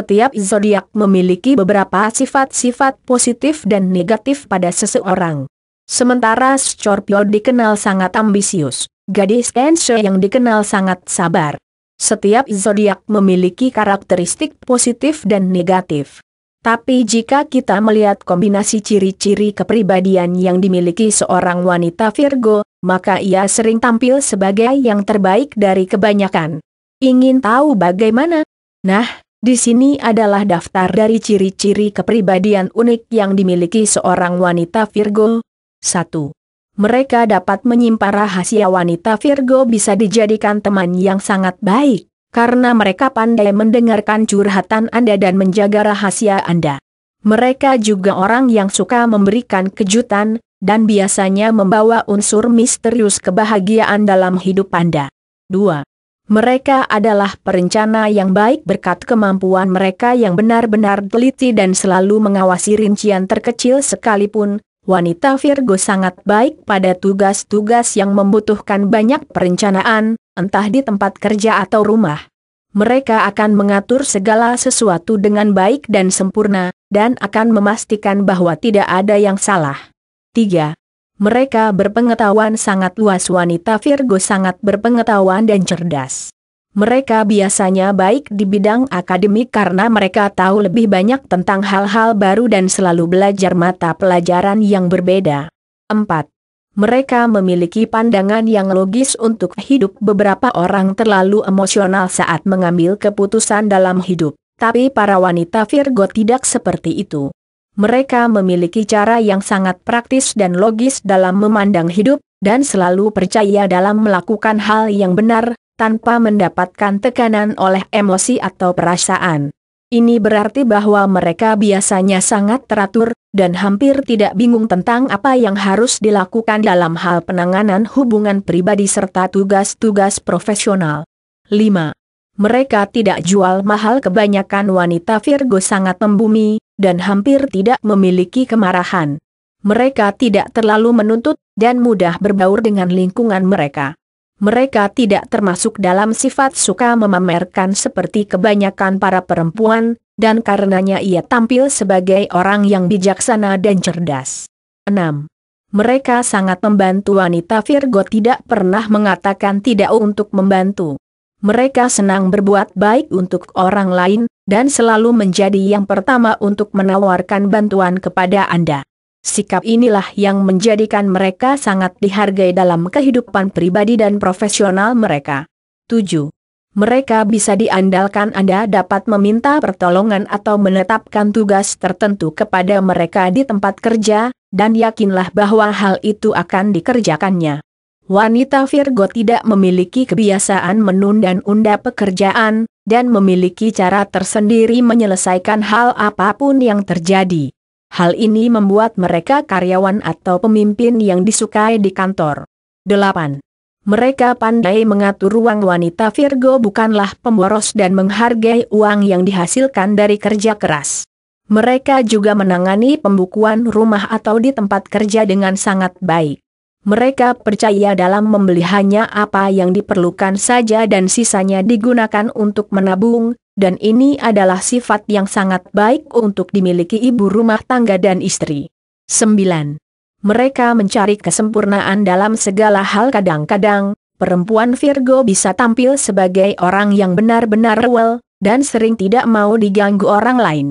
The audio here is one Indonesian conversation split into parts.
Setiap zodiak memiliki beberapa sifat-sifat positif dan negatif pada seseorang. Sementara Scorpio dikenal sangat ambisius, gadis Cancer yang dikenal sangat sabar. Setiap zodiak memiliki karakteristik positif dan negatif. Tapi jika kita melihat kombinasi ciri-ciri kepribadian yang dimiliki seorang wanita Virgo, maka ia sering tampil sebagai yang terbaik dari kebanyakan. Ingin tahu bagaimana? Nah, di sini adalah daftar dari ciri-ciri kepribadian unik yang dimiliki seorang wanita Virgo. 1. Mereka dapat menyimpan rahasia wanita Virgo bisa dijadikan teman yang sangat baik, karena mereka pandai mendengarkan curhatan Anda dan menjaga rahasia Anda. Mereka juga orang yang suka memberikan kejutan, dan biasanya membawa unsur misterius kebahagiaan dalam hidup Anda. 2. Mereka adalah perencana yang baik berkat kemampuan mereka yang benar-benar teliti dan selalu mengawasi rincian terkecil sekalipun. Wanita Virgo sangat baik pada tugas-tugas yang membutuhkan banyak perencanaan, entah di tempat kerja atau rumah. Mereka akan mengatur segala sesuatu dengan baik dan sempurna, dan akan memastikan bahwa tidak ada yang salah. 3. Mereka berpengetahuan sangat luas wanita Virgo sangat berpengetahuan dan cerdas. Mereka biasanya baik di bidang akademik karena mereka tahu lebih banyak tentang hal-hal baru dan selalu belajar mata pelajaran yang berbeda. 4. Mereka memiliki pandangan yang logis untuk hidup beberapa orang terlalu emosional saat mengambil keputusan dalam hidup, tapi para wanita Virgo tidak seperti itu mereka memiliki cara yang sangat praktis dan logis dalam memandang hidup, dan selalu percaya dalam melakukan hal yang benar, tanpa mendapatkan tekanan oleh emosi atau perasaan. Ini berarti bahwa mereka biasanya sangat teratur, dan hampir tidak bingung tentang apa yang harus dilakukan dalam hal penanganan hubungan pribadi serta tugas-tugas profesional. 5. Mereka tidak jual mahal kebanyakan wanita Virgo sangat membumi, dan hampir tidak memiliki kemarahan. Mereka tidak terlalu menuntut, dan mudah berbaur dengan lingkungan mereka. Mereka tidak termasuk dalam sifat suka memamerkan seperti kebanyakan para perempuan, dan karenanya ia tampil sebagai orang yang bijaksana dan cerdas. 6. Mereka sangat membantu wanita Virgo tidak pernah mengatakan tidak untuk membantu. Mereka senang berbuat baik untuk orang lain, dan selalu menjadi yang pertama untuk menawarkan bantuan kepada Anda. Sikap inilah yang menjadikan mereka sangat dihargai dalam kehidupan pribadi dan profesional mereka. 7. Mereka bisa diandalkan Anda dapat meminta pertolongan atau menetapkan tugas tertentu kepada mereka di tempat kerja, dan yakinlah bahwa hal itu akan dikerjakannya wanita Virgo tidak memiliki kebiasaan menunda-nunda pekerjaan, dan memiliki cara tersendiri menyelesaikan hal apapun yang terjadi. Hal ini membuat mereka karyawan atau pemimpin yang disukai di kantor. 8. Mereka pandai mengatur ruang. wanita Virgo bukanlah pemboros dan menghargai uang yang dihasilkan dari kerja keras. Mereka juga menangani pembukuan rumah atau di tempat kerja dengan sangat baik. Mereka percaya dalam membeli hanya apa yang diperlukan saja dan sisanya digunakan untuk menabung, dan ini adalah sifat yang sangat baik untuk dimiliki ibu rumah tangga dan istri. 9. Mereka mencari kesempurnaan dalam segala hal kadang-kadang, perempuan Virgo bisa tampil sebagai orang yang benar-benar well, dan sering tidak mau diganggu orang lain.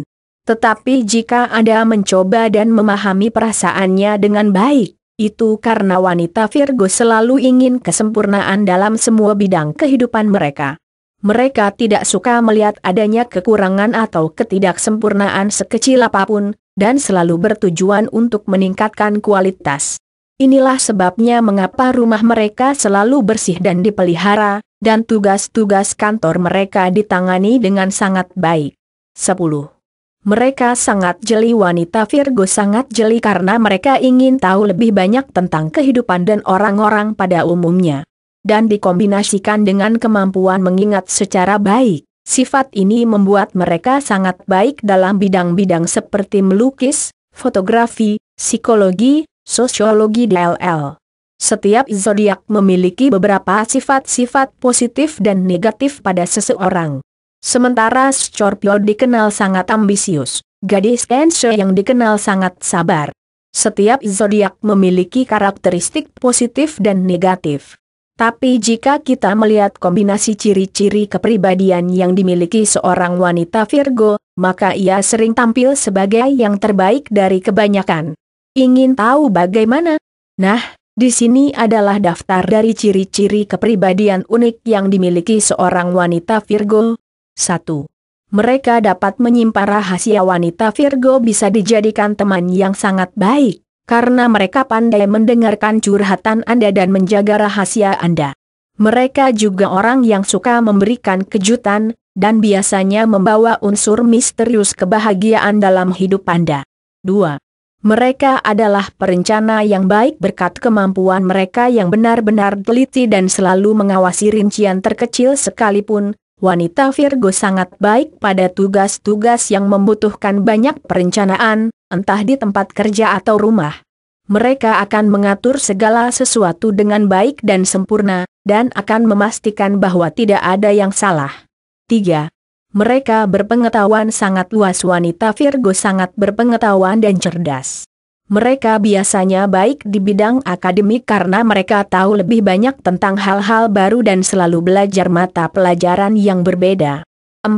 Tetapi jika Anda mencoba dan memahami perasaannya dengan baik, itu karena wanita Virgo selalu ingin kesempurnaan dalam semua bidang kehidupan mereka. Mereka tidak suka melihat adanya kekurangan atau ketidaksempurnaan sekecil apapun, dan selalu bertujuan untuk meningkatkan kualitas. Inilah sebabnya mengapa rumah mereka selalu bersih dan dipelihara, dan tugas-tugas kantor mereka ditangani dengan sangat baik. 10. Mereka sangat jeli wanita Virgo sangat jeli karena mereka ingin tahu lebih banyak tentang kehidupan dan orang-orang pada umumnya. Dan dikombinasikan dengan kemampuan mengingat secara baik, sifat ini membuat mereka sangat baik dalam bidang-bidang seperti melukis, fotografi, psikologi, sosiologi DLL. Setiap zodiak memiliki beberapa sifat-sifat positif dan negatif pada seseorang. Sementara Scorpio dikenal sangat ambisius, gadis Cancer yang dikenal sangat sabar. Setiap zodiak memiliki karakteristik positif dan negatif. Tapi jika kita melihat kombinasi ciri-ciri kepribadian yang dimiliki seorang wanita Virgo, maka ia sering tampil sebagai yang terbaik dari kebanyakan. Ingin tahu bagaimana? Nah, di sini adalah daftar dari ciri-ciri kepribadian unik yang dimiliki seorang wanita Virgo, 1. Mereka dapat menyimpan rahasia wanita Virgo bisa dijadikan teman yang sangat baik, karena mereka pandai mendengarkan curhatan Anda dan menjaga rahasia Anda. Mereka juga orang yang suka memberikan kejutan, dan biasanya membawa unsur misterius kebahagiaan dalam hidup Anda. 2. Mereka adalah perencana yang baik berkat kemampuan mereka yang benar-benar teliti dan selalu mengawasi rincian terkecil sekalipun, wanita Virgo sangat baik pada tugas-tugas yang membutuhkan banyak perencanaan, entah di tempat kerja atau rumah. Mereka akan mengatur segala sesuatu dengan baik dan sempurna, dan akan memastikan bahwa tidak ada yang salah. 3. Mereka berpengetahuan sangat luas wanita Virgo sangat berpengetahuan dan cerdas. Mereka biasanya baik di bidang akademik karena mereka tahu lebih banyak tentang hal-hal baru dan selalu belajar mata pelajaran yang berbeda. 4.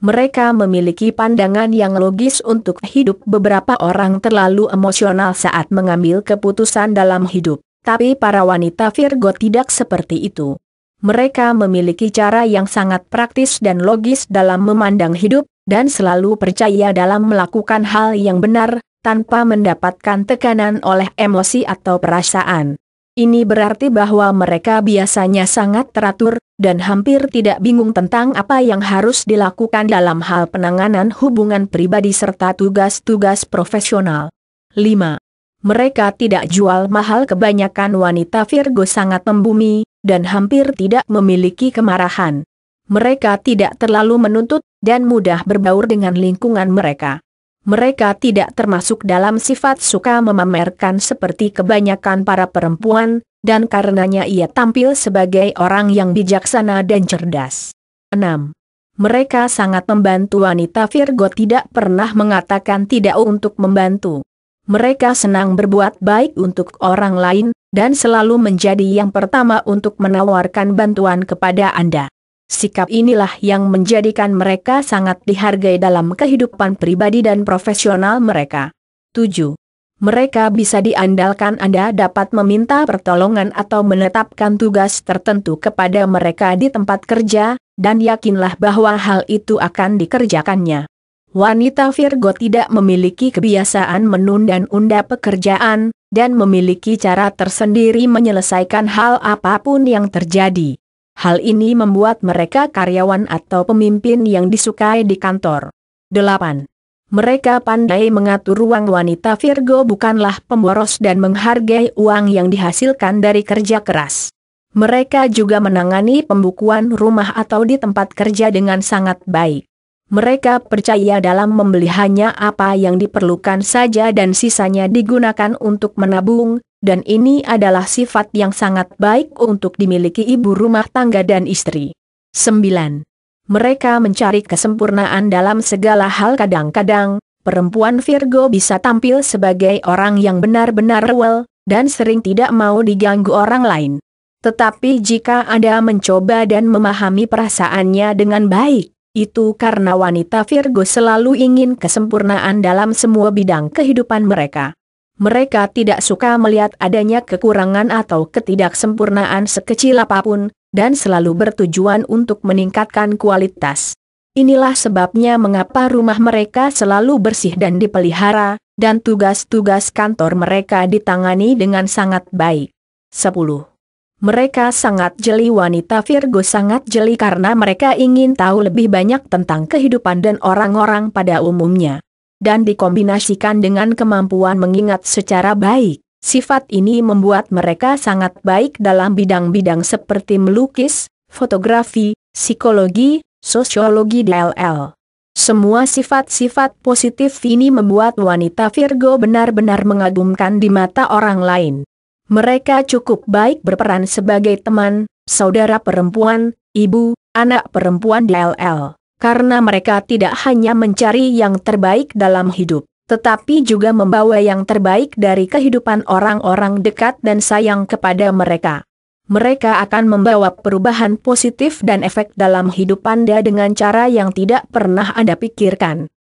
Mereka memiliki pandangan yang logis untuk hidup. Beberapa orang terlalu emosional saat mengambil keputusan dalam hidup, tapi para wanita Virgo tidak seperti itu. Mereka memiliki cara yang sangat praktis dan logis dalam memandang hidup, dan selalu percaya dalam melakukan hal yang benar, tanpa mendapatkan tekanan oleh emosi atau perasaan. Ini berarti bahwa mereka biasanya sangat teratur, dan hampir tidak bingung tentang apa yang harus dilakukan dalam hal penanganan hubungan pribadi serta tugas-tugas profesional. 5. Mereka tidak jual mahal kebanyakan wanita Virgo sangat membumi, dan hampir tidak memiliki kemarahan. Mereka tidak terlalu menuntut, dan mudah berbaur dengan lingkungan mereka mereka tidak termasuk dalam sifat suka memamerkan seperti kebanyakan para perempuan, dan karenanya ia tampil sebagai orang yang bijaksana dan cerdas. 6. Mereka sangat membantu wanita Virgo tidak pernah mengatakan tidak untuk membantu. Mereka senang berbuat baik untuk orang lain, dan selalu menjadi yang pertama untuk menawarkan bantuan kepada Anda. Sikap inilah yang menjadikan mereka sangat dihargai dalam kehidupan pribadi dan profesional mereka. 7. Mereka bisa diandalkan Anda dapat meminta pertolongan atau menetapkan tugas tertentu kepada mereka di tempat kerja, dan yakinlah bahwa hal itu akan dikerjakannya. Wanita Virgo tidak memiliki kebiasaan menunda-unda pekerjaan, dan memiliki cara tersendiri menyelesaikan hal apapun yang terjadi. Hal ini membuat mereka karyawan atau pemimpin yang disukai di kantor. 8. Mereka pandai mengatur ruang wanita Virgo bukanlah pemboros dan menghargai uang yang dihasilkan dari kerja keras. Mereka juga menangani pembukuan rumah atau di tempat kerja dengan sangat baik. Mereka percaya dalam membeli hanya apa yang diperlukan saja dan sisanya digunakan untuk menabung, dan ini adalah sifat yang sangat baik untuk dimiliki ibu rumah tangga dan istri. 9. Mereka mencari kesempurnaan dalam segala hal kadang-kadang, perempuan Virgo bisa tampil sebagai orang yang benar-benar rewel dan sering tidak mau diganggu orang lain. Tetapi jika Anda mencoba dan memahami perasaannya dengan baik, itu karena wanita Virgo selalu ingin kesempurnaan dalam semua bidang kehidupan mereka. Mereka tidak suka melihat adanya kekurangan atau ketidaksempurnaan sekecil apapun, dan selalu bertujuan untuk meningkatkan kualitas. Inilah sebabnya mengapa rumah mereka selalu bersih dan dipelihara, dan tugas-tugas kantor mereka ditangani dengan sangat baik. 10. Mereka sangat jeli wanita Virgo sangat jeli karena mereka ingin tahu lebih banyak tentang kehidupan dan orang-orang pada umumnya. Dan dikombinasikan dengan kemampuan mengingat secara baik, sifat ini membuat mereka sangat baik dalam bidang-bidang seperti melukis, fotografi, psikologi, sosiologi DLL. Semua sifat-sifat positif ini membuat wanita Virgo benar-benar mengagumkan di mata orang lain. Mereka cukup baik berperan sebagai teman, saudara perempuan, ibu, anak perempuan DLL. Karena mereka tidak hanya mencari yang terbaik dalam hidup, tetapi juga membawa yang terbaik dari kehidupan orang-orang dekat dan sayang kepada mereka mereka akan membawa perubahan positif dan efek dalam hidup Anda dengan cara yang tidak pernah Anda pikirkan.